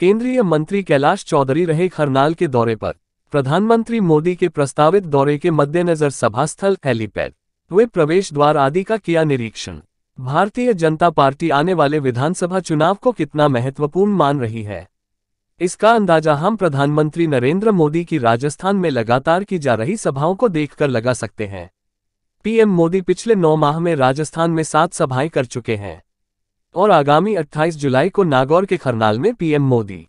केंद्रीय मंत्री कैलाश चौधरी रहे खरनाल के दौरे पर प्रधानमंत्री मोदी के प्रस्तावित दौरे के मद्देनजर सभास्थल हेलीपैड वे प्रवेश द्वार आदि का किया निरीक्षण भारतीय जनता पार्टी आने वाले विधानसभा चुनाव को कितना महत्वपूर्ण मान रही है इसका अंदाजा हम प्रधानमंत्री नरेंद्र मोदी की राजस्थान में लगातार की जा रही सभाओं को देखकर लगा सकते हैं पीएम मोदी पिछले नौ माह में राजस्थान में सात सभाएं कर चुके हैं और आगामी 28 जुलाई को नागौर के खरनाल में पीएम मोदी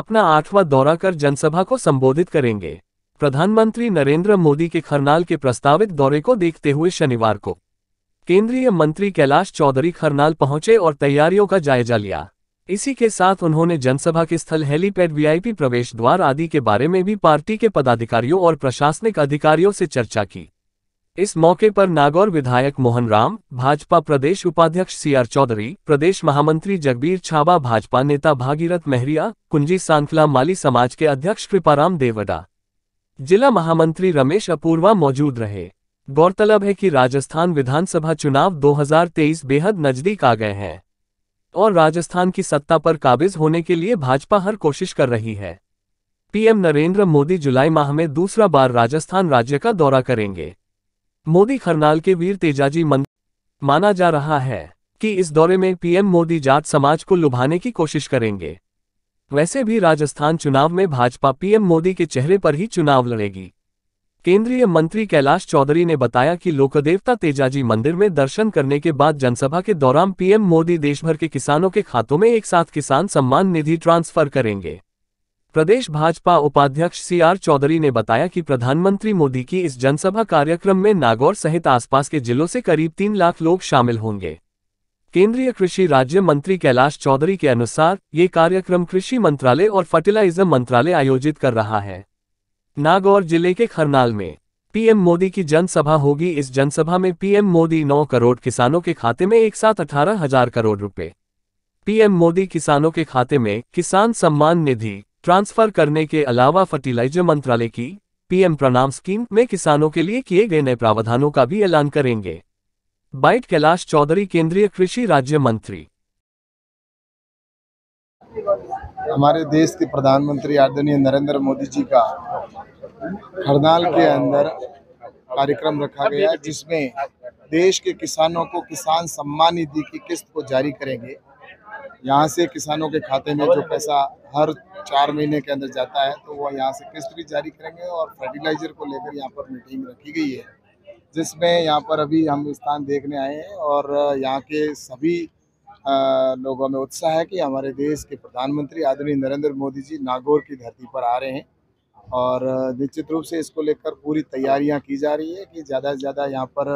अपना आठवां दौरा कर जनसभा को संबोधित करेंगे प्रधानमंत्री नरेंद्र मोदी के खरनाल के प्रस्तावित दौरे को देखते हुए शनिवार को केंद्रीय मंत्री कैलाश चौधरी खरनाल पहुंचे और तैयारियों का जायजा लिया इसी के साथ उन्होंने जनसभा के स्थल हेलीपैड वीआईपी प्रवेश द्वार आदि के बारे में भी पार्टी के पदाधिकारियों और प्रशासनिक अधिकारियों से चर्चा की इस मौके पर नागौर विधायक मोहन राम भाजपा प्रदेश उपाध्यक्ष सीआर चौधरी प्रदेश महामंत्री जगबीर छाबा भाजपा नेता भागीरथ मेहरिया कुंजी सांखला माली समाज के अध्यक्ष कृपाराम देवडा जिला महामंत्री रमेश अपूर्वा मौजूद रहे गौरतलब है कि राजस्थान विधानसभा चुनाव 2023 बेहद नजदीक आ गए हैं और राजस्थान की सत्ता पर काबिज होने के लिए भाजपा हर कोशिश कर रही है पीएम नरेंद्र मोदी जुलाई माह में दूसरा बार राजस्थान राज्य का दौरा करेंगे मोदी खरनाल के वीर तेजाजी मन माना जा रहा है कि इस दौरे में पीएम मोदी जात समाज को लुभाने की कोशिश करेंगे वैसे भी राजस्थान चुनाव में भाजपा पीएम मोदी के चेहरे पर ही चुनाव लड़ेगी केंद्रीय मंत्री कैलाश चौधरी ने बताया कि लोकदेवता तेजाजी मंदिर में दर्शन करने के बाद जनसभा के दौरान पीएम मोदी देशभर के किसानों के खातों में एक साथ किसान सम्मान निधि ट्रांसफर करेंगे प्रदेश भाजपा उपाध्यक्ष सी आर चौधरी ने बताया कि प्रधानमंत्री मोदी की इस जनसभा कार्यक्रम में नागौर सहित आसपास के जिलों से करीब तीन लाख लोग शामिल होंगे केंद्रीय कृषि राज्य मंत्री कैलाश चौधरी के अनुसार ये कार्यक्रम कृषि मंत्रालय और फर्टिलाइजर मंत्रालय आयोजित कर रहा है नागौर जिले के खरनाल में पीएम मोदी की जनसभा होगी इस जनसभा में पीएम मोदी 9 करोड़ किसानों के खाते में एक साथ अठारह हजार करोड़ रुपए पीएम मोदी किसानों के खाते में किसान सम्मान निधि ट्रांसफर करने के अलावा फर्टिलाइजर मंत्रालय की पीएम प्रणाम स्कीम में किसानों के लिए किए गए नए प्रावधानों का भी ऐलान करेंगे बाइट कैलाश चौधरी केंद्रीय कृषि राज्य मंत्री हमारे देश के प्रधानमंत्री आदरणीय नरेंद्र मोदी जी का हरनाल के अंदर कार्यक्रम रखा गया जिसमें देश के किसानों को किसान सम्मान निधि की किस्त को जारी करेंगे यहाँ से किसानों के खाते में जो पैसा हर चार महीने के अंदर जाता है तो वह यहाँ से किस्त भी जारी करेंगे और फर्टिलाइजर को लेकर यहाँ पर मीटिंग रखी गई है जिसमें यहाँ पर अभी हम स्थान देखने आए हैं और यहाँ के सभी लोगों में उत्साह है कि हमारे देश के प्रधानमंत्री आदरणीय नरेंद्र मोदी जी नागौर की धरती पर आ रहे हैं और निश्चित रूप से इसको लेकर पूरी तैयारियां की जा रही है कि ज़्यादा से ज़्यादा यहाँ पर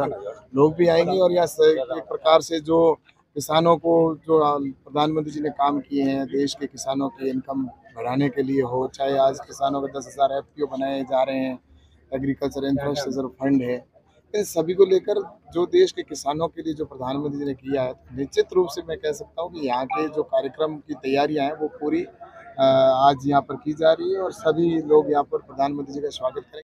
लोग भी आएंगे और यहाँ एक प्रकार से जो किसानों को जो प्रधानमंत्री जी ने काम किए हैं देश के किसानों की इनकम बढ़ाने के लिए हो चाहे आज किसानों के दस हज़ार एफ बनाए जा रहे हैं एग्रीकल्चर इंफ्रास्ट्रक्चर फंड है इन सभी को लेकर जो देश के किसानों के लिए जो प्रधानमंत्री जी ने किया है तो निश्चित रूप से मैं कह सकता हूँ कि यहाँ के जो कार्यक्रम की तैयारियाँ हैं वो पूरी आज यहाँ पर की जा रही है और सभी लोग यहाँ पर प्रधानमंत्री जी का स्वागत करें